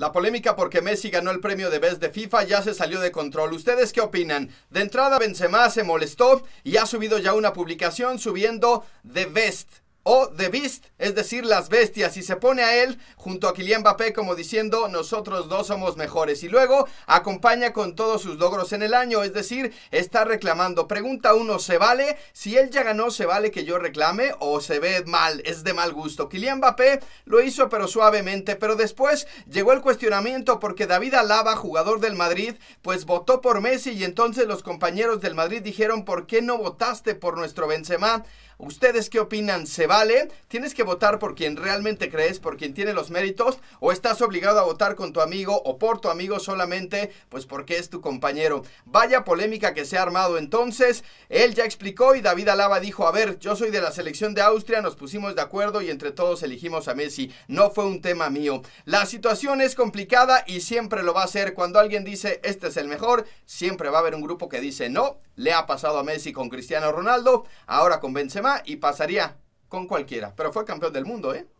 La polémica porque Messi ganó el premio de Best de FIFA ya se salió de control. ¿Ustedes qué opinan? De entrada Benzema se molestó y ha subido ya una publicación subiendo The Best o The Beast, es decir, las bestias, y se pone a él junto a Kylian Mbappé como diciendo, nosotros dos somos mejores, y luego acompaña con todos sus logros en el año, es decir, está reclamando. Pregunta uno, ¿se vale? Si él ya ganó, ¿se vale que yo reclame o se ve mal? Es de mal gusto. Kylian Mbappé lo hizo pero suavemente, pero después llegó el cuestionamiento porque David Alaba, jugador del Madrid, pues votó por Messi y entonces los compañeros del Madrid dijeron, ¿por qué no votaste por nuestro Benzema? ¿Ustedes qué opinan? ¿Se vale? ¿Tienes que votar por quien realmente crees, por quien tiene los méritos? ¿O estás obligado a votar con tu amigo o por tu amigo solamente, pues porque es tu compañero? Vaya polémica que se ha armado entonces. Él ya explicó y David Alaba dijo, a ver, yo soy de la selección de Austria, nos pusimos de acuerdo y entre todos elegimos a Messi. No fue un tema mío. La situación es complicada y siempre lo va a ser. Cuando alguien dice, este es el mejor, siempre va a haber un grupo que dice, no, le ha pasado a Messi con Cristiano Ronaldo, ahora con Benzema y pasaría con cualquiera. Pero fue campeón del mundo, ¿eh?